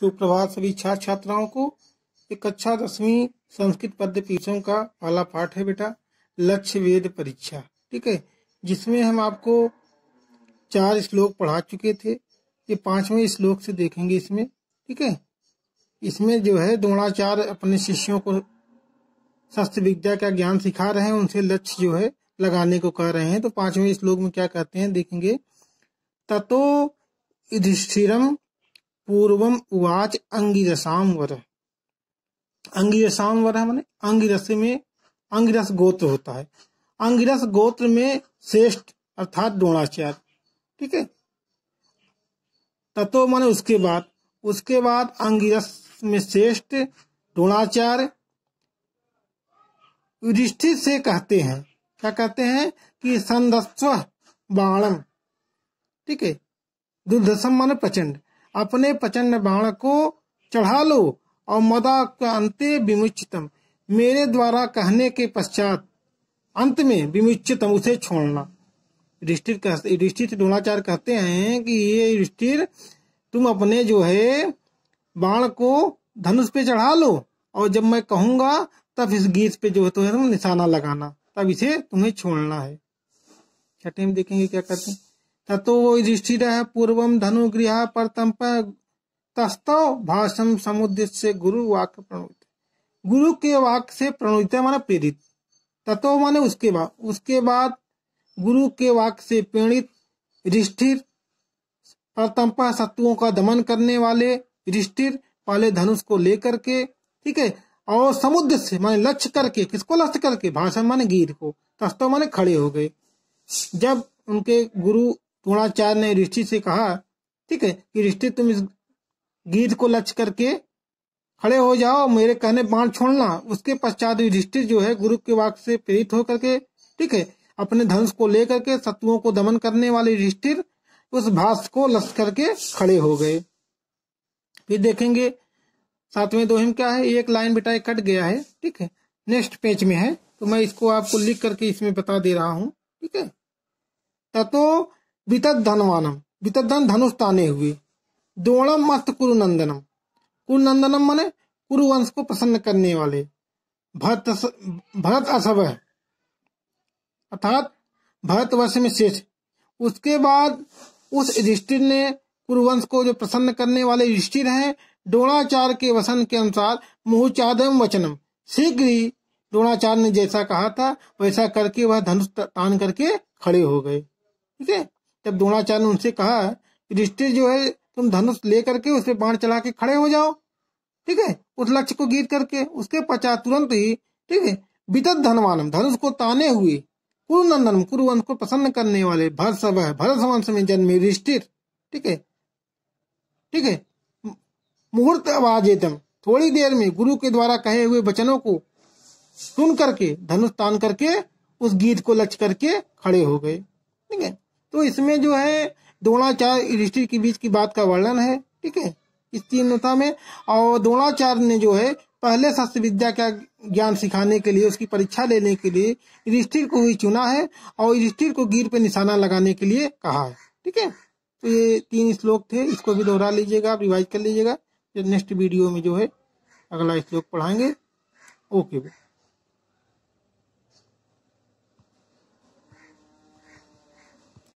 सुप्रभात सभी छात्र छात्राओं को कक्षा अच्छा दसवीं संस्कृत पद्य पीछों का पहला पाठ है बेटा लक्ष्य वेद परीक्षा ठीक है जिसमें हम आपको चार श्लोक पढ़ा चुके थे ये पांचवें श्लोक से देखेंगे इसमें ठीक है इसमें जो है द्रोणाचार्य अपने शिष्यों को शस्त्र विद्या का ज्ञान सिखा रहे हैं उनसे लक्ष्य जो है लगाने को कह रहे हैं तो पांचवें श्लोक में क्या कहते हैं देखेंगे ततो युधिष्ठिरम पूर्वम उवाच अंगिरसामवर वर मैंने अंगिरस में अंगिरस गोत्र होता है अंगिरस गोत्र में श्रेष्ठ अर्थात द्रोणाचार्य ठीक है तत्व माने उसके बाद उसके बाद अंगिरस में श्रेष्ठ द्रोणाचार्य युधिष्ठिर से कहते हैं क्या कहते हैं कि संदस्व बाणम ठीक है दुर्धसम माने प्रचंड अपने प्रचंड बाण को चढ़ा लो और मदा का अंत विमुचितम मेरे द्वारा कहने के पश्चात अंत में विमुचितम उसे छोड़ना युधिष्ठिर कहते द्रोणाचार्य कहते हैं कि ये युधिष्ठिर तुम अपने जो है बाण को धनुष पे चढ़ा लो और जब मैं कहूंगा तब इस गीत पे जो है तुम्हें तो निशाना लगाना तब इसे तुम्हें छोड़ना है छठे में देखेंगे क्या करते हैं ततो वो युधिष्ठिर पूर्वम धनु गृह परतंप भाषण भाषम समुद्देश्य गुरु वाक प्रणोदित गुरु के वाक से प्रणोदित माना प्रेरित ततो माने उसके बाद उसके बाद गुरु के वाक से प्रेरित युधिष्ठिर परतंप शत्रुओं का दमन करने वाले युधिष्ठिर पहले धनुष को लेकर के ठीक है और समुद्र से माने लक्ष्य करके किसको लक्ष्य करके भाषण माने गिर को तस्तो माने खड़े हो गए जब उनके गुरु द्रोणाचार्य ने ऋषि से कहा ठीक है कि ऋषि तुम इस गीत को लक्ष्य करके खड़े हो जाओ मेरे कहने बाण छोड़ना उसके पश्चात युधिष्ठिर जो है गुरु के वाक से प्रेरित होकर के ठीक है अपने धनुष को लेकर के शत्रुओं को दमन करने वाले युधिष्ठिर उस भाष को लस करके खड़े हो गए फिर देखेंगे सातवें दोहिम क्या है एक लाइन बेटा कट गया है ठीक है नेक्स्ट पेज में है तो मैं इसको आपको लिख करके इसमें बता दे रहा हूं ठीक है ततो वितद धनवानम वितद धन धनुष ताने हुए दोणम मस्त कुरुनंदनम कुरुनंदनम कुरु कुरुवंश को प्रसन्न करने वाले भरत भरत असव है अर्थात वश में शेष उसके बाद उस युधिष्ठिर ने कुरुवंश को जो प्रसन्न करने वाले युधिष्ठिर हैं द्रोणाचार्य के वसन के अनुसार मुहुचादम वचनम शीघ्र ही द्रोणाचार्य ने जैसा कहा था वैसा करके वह धनुष तान करके खड़े हो गए ठीक है जब द्रोणाचार्य ने उनसे कहा युधिष्ठिर जो है तुम धनुष लेकर के उसपे बाण चला के खड़े हो जाओ ठीक है उस लक्ष्य को गीत करके उसके पचास तुरंत ही ठीक है वितत धनवानम धनुष को ताने हुए कुरुनंदनम कुरुवंश को प्रसन्न करने वाले भर सब है भरत वंश में जन्मे युधिष्ठिर ठीक है ठीक है मुहूर्त आवाजेतम थोड़ी देर में गुरु के द्वारा कहे हुए वचनों को सुन करके धनुष तान करके उस गीत को लक्ष्य करके खड़े हो गए ठीक है तो इसमें जो है द्रोणाचार्य युधिष्ठिर के बीच की बात का वर्णन है ठीक है इस तीनता में और द्रोणाचार्य ने जो है पहले शस्त्र विद्या का ज्ञान सिखाने के लिए उसकी परीक्षा लेने के लिए युधिष्ठिर को ही चुना है और युधिष्ठिर को गिर पे निशाना लगाने के लिए कहा है ठीक है तो ये तीन श्लोक थे इसको भी दोहरा लीजिएगा आप रिवाइज कर लीजिएगा नेक्स्ट वीडियो में जो है अगला श्लोक पढ़ाएंगे ओके